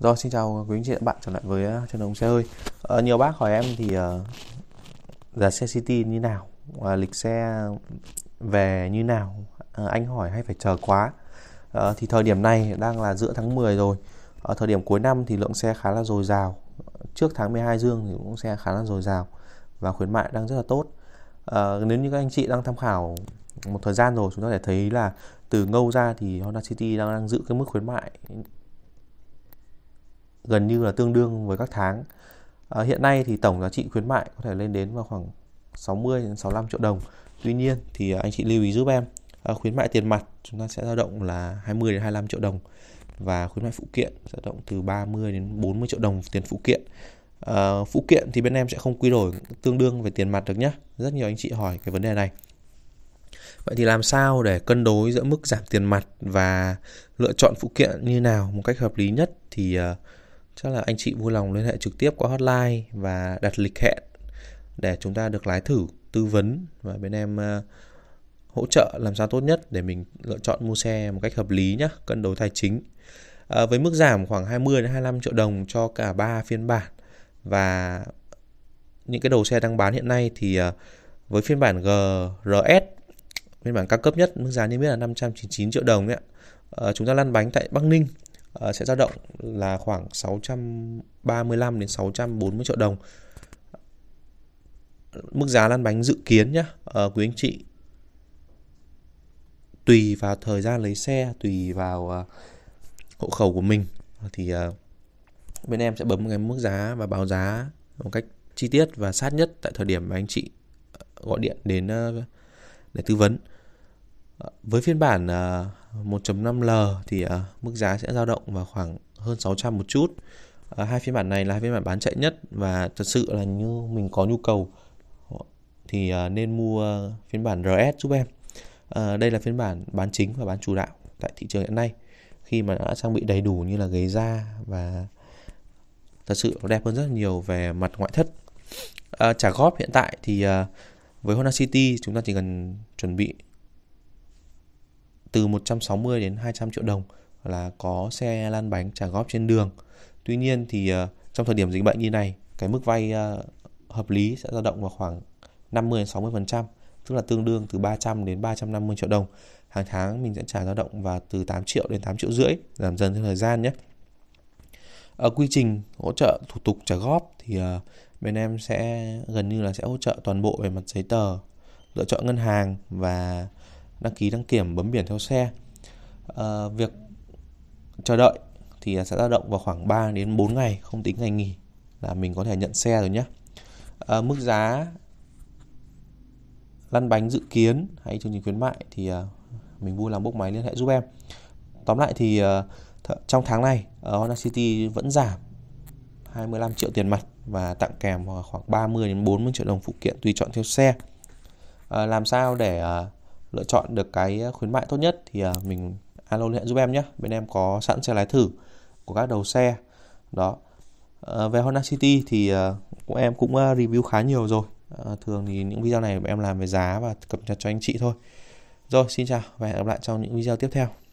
Rồi xin chào quý anh chị và bạn trở lại với à, channel ông xe hơi à, Nhiều bác hỏi em thì uh, ờ, giá xe City như nào à, Lịch xe về như nào à, Anh hỏi hay phải chờ quá à, Thì thời điểm này đang là giữa tháng 10 rồi à, Thời điểm cuối năm thì lượng xe khá là dồi dào Trước tháng 12 dương thì cũng xe khá là dồi dào Và khuyến mại đang rất là tốt à, Nếu như các anh chị đang tham khảo một thời gian rồi chúng ta để thấy là từ ngâu ra thì Honda City đang, đang giữ cái mức khuyến mại gần như là tương đương với các tháng. À, hiện nay thì tổng giá trị khuyến mại có thể lên đến vào khoảng 60 đến 65 triệu đồng. Tuy nhiên thì ờ, anh chị lưu ý giúp em à, khuyến mại tiền mặt chúng ta sẽ dao động là 20 đến 25 triệu đồng và khuyến mại phụ kiện dao động từ 30 đến 40 triệu đồng tiền phụ kiện. À, phụ kiện thì bên em sẽ không quy đổi tương đương về tiền mặt được nhé. Rất nhiều anh chị hỏi cái vấn đề này. Vậy thì làm sao để cân đối giữa mức giảm tiền mặt và lựa chọn phụ kiện như nào một cách hợp lý nhất thì chắc là anh chị vui lòng liên hệ trực tiếp qua hotline và đặt lịch hẹn để chúng ta được lái thử tư vấn và bên em ờ, hỗ trợ làm sao tốt nhất để mình lựa chọn mua xe một cách hợp lý nhé cân đối tài chính à, với mức giảm khoảng 20 đến 25 triệu đồng cho cả ba phiên bản và những cái đầu xe đang bán hiện nay thì ờ, với phiên bản GRS phiên bản cao cấp nhất mức giá niêm yết là 599 triệu đồng đấy à, chúng ta lăn bánh tại Bắc Ninh Ờ, sẽ dao động là khoảng 635 đến 640 triệu đồng mức giá lăn bánh dự kiến nhé ờ, quý anh chị tùy vào thời gian lấy xe tùy vào ờ, hộ khẩu của mình thì bên em sẽ bấm cái mức giá và báo giá một cách chi tiết và sát nhất tại thời điểm mà anh chị gọi điện đến để tư vấn với phiên bản 1.5L thì à, mức giá sẽ dao động vào khoảng hơn 600 một chút. À, hai phiên bản này là hai phiên bản bán chạy nhất và thật sự là như mình có nhu cầu thì à, nên mua phiên bản RS giúp em. đây là phiên bản bán chính và bán chủ đạo tại thị trường hiện nay khi mà đã trang bị đầy đủ như là ghế da và thật sự nó đẹp hơn rất nhiều về mặt ngoại thất. Uh, trả góp hiện tại thì uh, với Honda City chúng ta chỉ cần chuẩn bị từ 160 đến 200 triệu đồng là có xe lăn bánh trả góp trên đường. Tuy nhiên thì ờ, trong thời điểm dịch bệnh như này, cái mức vay ờ, hợp lý sẽ dao động vào khoảng 50 đến 60%, tức là tương đương từ 300 đến 350 triệu đồng. Hàng tháng mình sẽ trả dao động và từ 8 triệu đến 8 triệu rưỡi, giảm dần theo thời gian nhé. Ở ờ, quy trình hỗ trợ thủ tục trả góp thì bên em sẽ gần như là sẽ hỗ trợ toàn bộ về mặt giấy tờ, lựa chọn ngân hàng và đăng ký đăng kiểm bấm biển theo xe à, việc chờ đợi thì sẽ dao động vào khoảng 3 đến 4 ngày không tính ngày nghỉ là mình có thể nhận xe rồi nhé à, mức giá lăn bánh dự kiến hay chương trình khuyến mại thì à, mình vui làm bốc máy liên hệ giúp em tóm lại thì à, trong tháng này Honda City vẫn giảm 25 triệu tiền mặt và tặng kèm khoảng 30 đến 40 triệu đồng phụ kiện tùy chọn theo xe à, làm sao để à, lựa chọn được cái ờ, khuyến mại tốt nhất thì ờ, mình alo liên hệ giúp em nhé bên em có sẵn xe lái thử của các đầu xe đó ờ, về Honda City thì cũng em cũng review khá nhiều rồi thường thì những video này em làm về giá và cập nhật cho anh chị thôi rồi xin chào và hẹn gặp lại trong những video tiếp theo